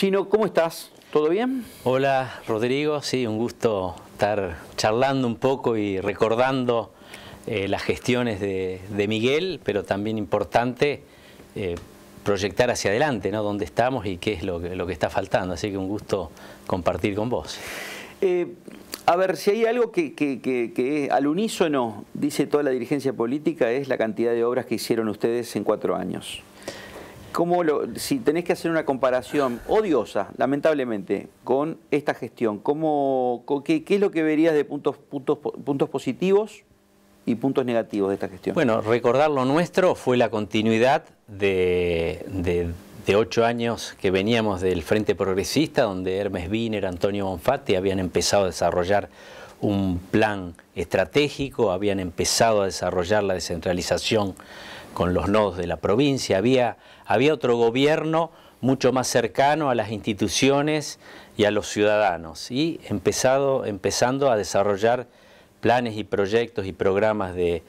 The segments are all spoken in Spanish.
Chino, ¿cómo estás? ¿Todo bien? Hola Rodrigo, sí, un gusto estar charlando un poco y recordando eh, las gestiones de, Miguel, pero también importante eh, proyectar hacia adelante, ¿no? Dónde estamos y qué es lo que, está faltando. Así que un gusto compartir con vos. Eh, a ver, si hay algo que, que, al unísono dice toda la dirigencia política es la cantidad de obras que hicieron ustedes en cuatro años lo, si tenés que hacer una comparación odiosa, lamentablemente, con esta gestión, qué, es lo que verías de puntos, positivos y puntos negativos de esta gestión? Bueno, recordar lo nuestro fue la continuidad de, ocho años que veníamos del Frente Progresista, donde Hermes Wiener, Antonio Bonfatti habían empezado a desarrollar un plan estratégico, habían empezado a desarrollar la descentralización con los nodos de la provincia, había había otro gobierno mucho más cercano a las instituciones y a los ciudadanos y empezado, empezando a desarrollar planes y proyectos y programas de,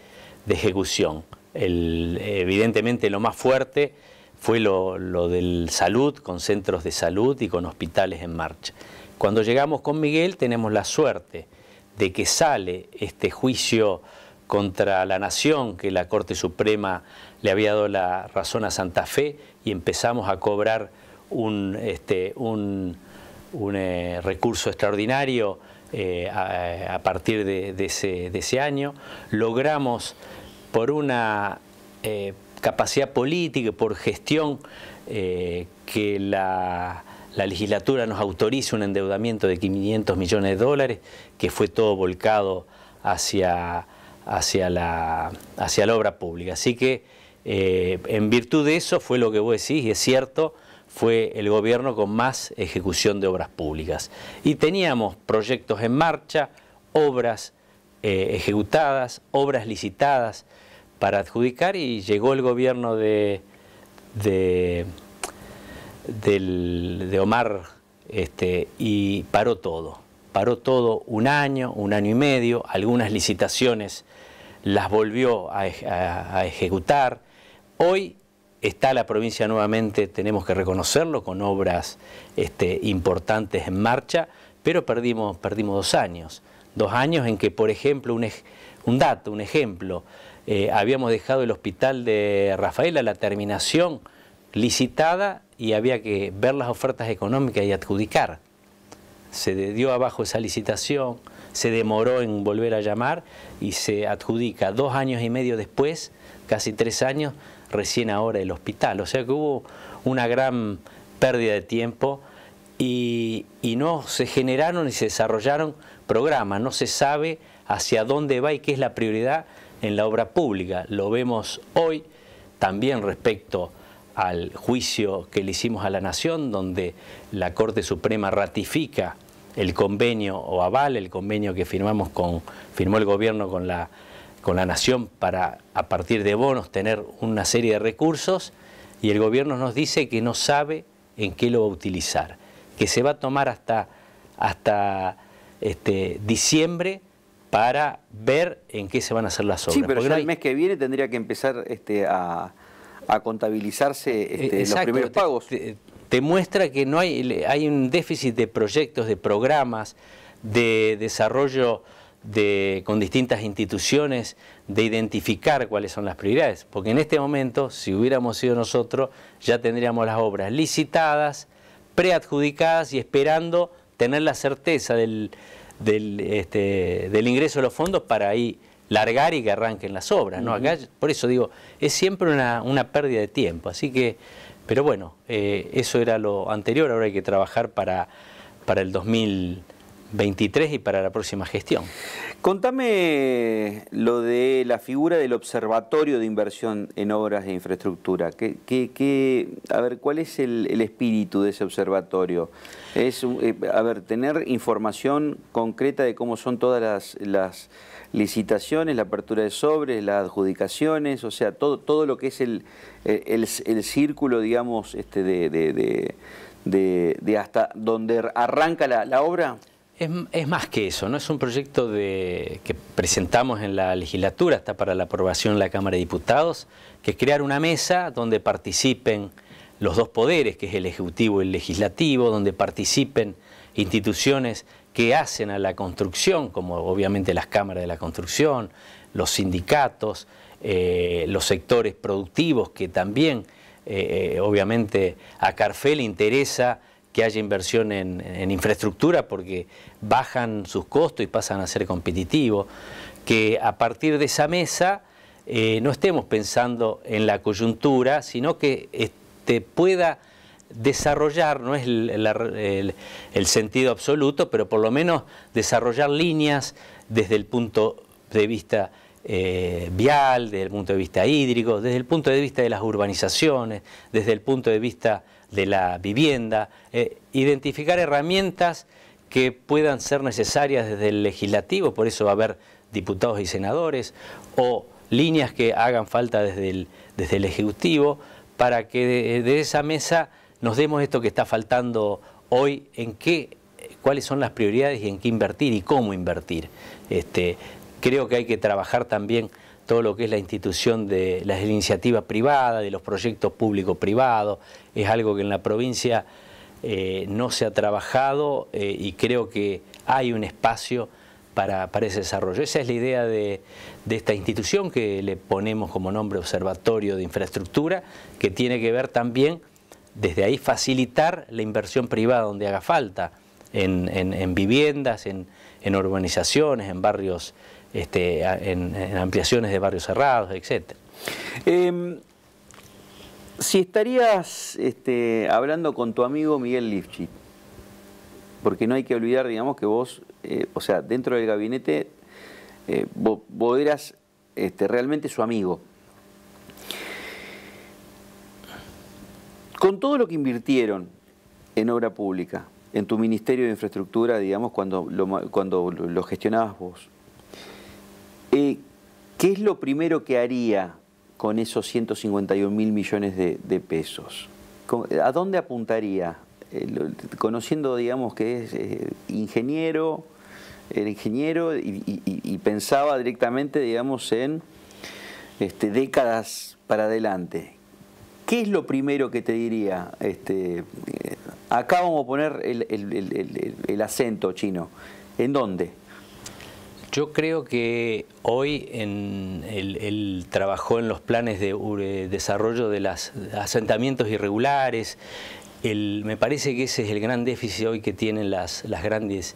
ejecución. evidentemente lo más fuerte fue lo, lo del salud, con centros de salud y con hospitales en marcha. Cuando llegamos con Miguel tenemos la suerte de que sale este juicio contra la nación que la Corte Suprema le había dado la razón a Santa Fe y empezamos a cobrar un, este, eh, recurso extraordinario eh, a, partir de, ese, año. Logramos por una eh, capacidad política, por gestión, que la, legislatura nos autorice un endeudamiento de 500 millones de dólares, que fue todo volcado hacia, la, hacia la obra pública. Así que eh, en virtud de eso fue lo que vos decís, y es cierto, fue el gobierno con más ejecución de obras públicas. Y teníamos proyectos en marcha, obras eh, ejecutadas, obras licitadas para adjudicar y llegó el gobierno de, Omar este, y paró todo. Paró todo un año, un año y medio, algunas licitaciones las volvió a ejecutar, Hoy está la provincia nuevamente, tenemos que reconocerlo, con obras este, importantes en marcha, pero perdimos, perdimos dos años. Dos años en que, por ejemplo, un, dato, un ejemplo, eh, habíamos dejado el hospital de Rafaela, la terminación licitada y había que ver las ofertas económicas y adjudicar. Se dio abajo esa licitación, se demoró en volver a llamar y se adjudica dos años y medio después casi tres años, recién ahora el hospital. O sea que hubo una gran pérdida de tiempo y, no se generaron ni se desarrollaron programas. No se sabe hacia dónde va y qué es la prioridad en la obra pública. Lo vemos hoy también respecto al juicio que le hicimos a la Nación, donde la Corte Suprema ratifica el convenio o aval, el convenio que firmamos con, firmó el gobierno con la con la nación para a partir de bonos tener una serie de recursos y el gobierno nos dice que no sabe en qué lo va a utilizar, que se va a tomar hasta, hasta este, diciembre para ver en qué se van a hacer las obras. Sí, pero ya el mes que viene tendría que empezar este, a, a, contabilizarse eh, este, los primeros pagos. Te, muestra que no hay, hay un déficit de proyectos, de programas, de desarrollo con distintas instituciones de identificar cuáles son las prioridades, porque en este momento, si hubiéramos sido nosotros, ya tendríamos las obras licitadas, preadjudicadas y esperando tener la certeza del, del, este, ingreso de los fondos para ahí largar y que arranquen las obras. ¿no? por eso digo, es siempre una, una pérdida de tiempo. Así que, pero bueno, eh, eso era lo anterior, ahora hay que trabajar para, para el 2020 23 y para la próxima gestión. Contame lo de la figura del Observatorio de Inversión en Obras de Infraestructura. a ver, ¿cuál es el, espíritu de ese observatorio? Es, eh, a ver, tener información concreta de cómo son todas las, licitaciones, la apertura de sobres, las adjudicaciones, o sea, todo, lo que es el, círculo, digamos, este de, hasta donde arranca la, la, obra? Es, más que eso, ¿no? Es un proyecto que presentamos en la legislatura, está para la aprobación en la Cámara de Diputados, que es crear una mesa donde participen los dos poderes, que es el Ejecutivo y el Legislativo, donde participen instituciones que hacen a la construcción, como obviamente las cámaras de la construcción, los sindicatos, eh, los sectores productivos, que también, eh, eh, obviamente, a Carfel interesa que haya inversión en, infraestructura porque bajan sus costos y pasan a ser competitivos, que a partir de esa mesa eh, no estemos pensando en la coyuntura, sino que este, pueda desarrollar, no es el, sentido absoluto, pero por lo menos desarrollar líneas desde el punto de vista eh, vial, desde el punto de vista hídrico, desde el punto de vista de las urbanizaciones, desde el punto de vista de la vivienda, eh, identificar herramientas que puedan ser necesarias desde el legislativo, por eso va a haber diputados y senadores, o líneas que hagan falta desde el, desde el Ejecutivo, para que de, esa mesa nos demos esto que está faltando hoy, en qué, cuáles son las prioridades y en qué invertir y cómo invertir. Este, creo que hay que trabajar también todo lo que es la institución de la iniciativa privada, de los proyectos público-privados, es algo que en la provincia eh, no se ha trabajado eh, y creo que hay un espacio para, para ese desarrollo. Esa es la idea de, esta institución que le ponemos como nombre Observatorio de Infraestructura, que tiene que ver también, desde ahí, facilitar la inversión privada donde haga falta, en, en viviendas, en, en urbanizaciones, en barrios este, en, ampliaciones de barrios cerrados, etc. Em, si estarías este, hablando con tu amigo Miguel Lifchit, porque no hay que olvidar, digamos, que vos, eh, o sea, dentro del gabinete, eh, vos, eras este, realmente su amigo. Con todo lo que invirtieron en obra pública, en tu Ministerio de Infraestructura, digamos, cuando cuando lo gestionabas vos, eh, ¿Qué es lo primero que haría con esos 151 mil millones de, pesos? ¿A dónde apuntaría? Eh, conociendo, digamos, que es eh, ingeniero, era ingeniero y, pensaba directamente, digamos, en este, décadas para adelante. ¿Qué es lo primero que te diría? Este, acá vamos a poner el acento chino. ¿En dónde? Yo creo que hoy en el trabajo trabajó en los planes de desarrollo de los asentamientos irregulares. me parece que ese es el gran déficit hoy que tienen las, grandes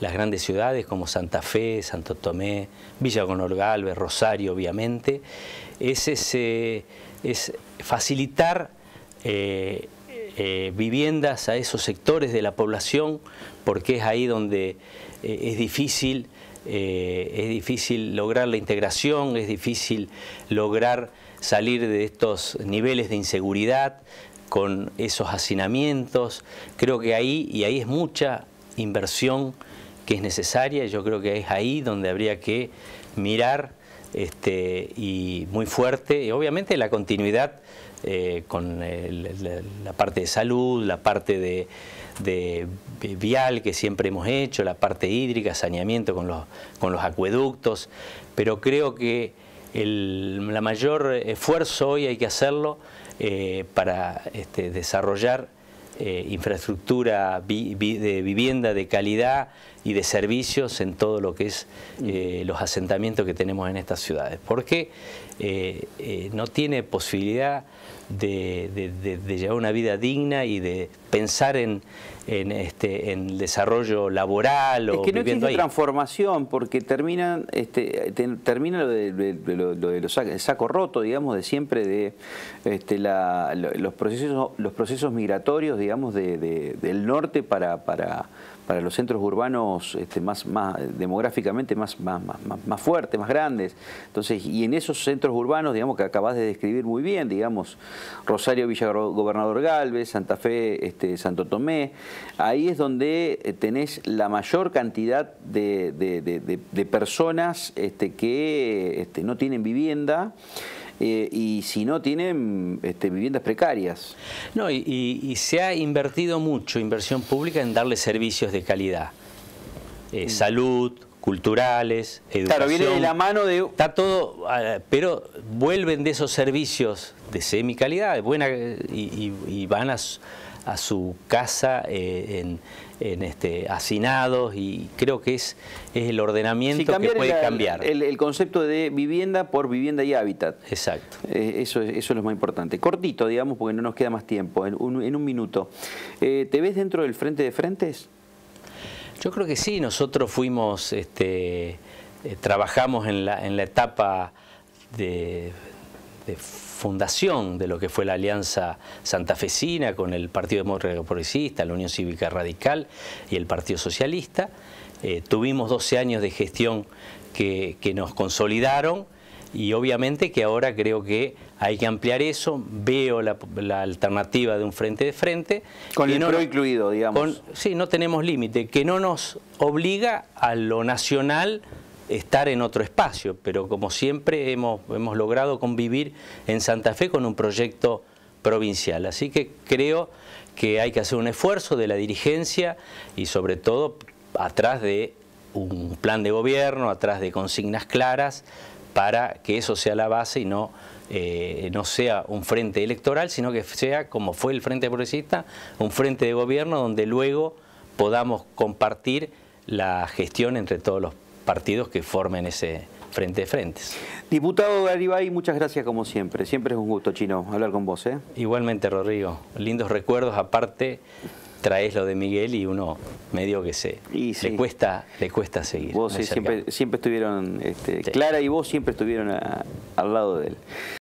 las grandes ciudades como Santa Fe, Santo Tomé, Villa Gonorgalves, Rosario, obviamente, es, ese, es facilitar eh, eh, viviendas a esos sectores de la población, porque es ahí donde eh, es difícil eh, es difícil lograr la integración, es difícil lograr salir de estos niveles de inseguridad con esos hacinamientos. Creo que ahí, y ahí es mucha inversión que es necesaria, yo creo que es ahí donde habría que mirar este, y muy fuerte. Y obviamente la continuidad eh, con la, parte de salud, la parte de, vial que siempre hemos hecho, la parte hídrica, saneamiento con los, con los acueductos, pero creo que el la mayor esfuerzo hoy hay que hacerlo eh, para este, desarrollar eh, infraestructura de vivienda de calidad, y de servicios en todo lo que es mm. eh, los asentamientos que tenemos en estas ciudades. Porque eh, eh, no tiene posibilidad de, llevar una vida digna y de pensar en, en este, en desarrollo laboral o que no viviendo transformación porque terminan este, termina lo de, los saco roto digamos de siempre de este, la, los procesos los procesos migratorios digamos del norte para, para para los centros urbanos este, más, más, demográficamente más, más, fuertes, más grandes. Entonces, y en esos centros urbanos, digamos, que acabas de describir muy bien, digamos, Rosario Villa Gobernador Galvez, Santa Fe, este, Santo Tomé, ahí es donde eh, tenés la mayor cantidad de, personas este, que este, no tienen vivienda. Eh, y si no tienen este, viviendas precarias. No, y, se ha invertido mucho, inversión pública, en darle servicios de calidad. Eh, mm. salud, culturales, educación. Claro, viene de la mano de... Está todo, ah, pero vuelven de esos servicios de semi calidad buena, y van a, a su casa eh, en, este, hacinados y creo que es, es el ordenamiento que puede cambiar. El, concepto de vivienda por vivienda y hábitat. Exacto. Eh, eso, es, eso es lo más importante. Cortito, digamos, porque no nos queda más tiempo, en un, minuto. Eh, ¿Te ves dentro del Frente de Frentes? Yo creo que sí, nosotros fuimos, este, trabajamos en la etapa de de fundación de lo que fue la alianza santafesina con el Partido Demócrata Progresista, la Unión Cívica Radical y el Partido Socialista. Eh, tuvimos 12 años de gestión que, nos consolidaron y obviamente que ahora creo que hay que ampliar eso, veo la, alternativa de un frente de frente. Con el PRO incluido, digamos. sí, no tenemos límite, que no nos obliga a lo nacional estar en otro espacio, pero como siempre hemos, hemos logrado convivir en Santa Fe con un proyecto provincial. Así que creo que hay que hacer un esfuerzo de la dirigencia y sobre todo atrás de un plan de gobierno, atrás de consignas claras, para que eso sea la base y no, eh, no sea un frente electoral, sino que sea, como fue el Frente Progresista, un frente de gobierno donde luego podamos compartir la gestión entre todos los partidos que formen ese frente de frentes. Diputado Garibay, muchas gracias como siempre. Siempre es un gusto, Chino, hablar con vos. ¿eh? Igualmente, Rodrigo. Lindos recuerdos, aparte traes lo de Miguel y uno medio que se le cuesta le cuesta seguir. Vos sí, siempre, siempre estuvieron, este, Clara y vos siempre estuvieron al lado de él.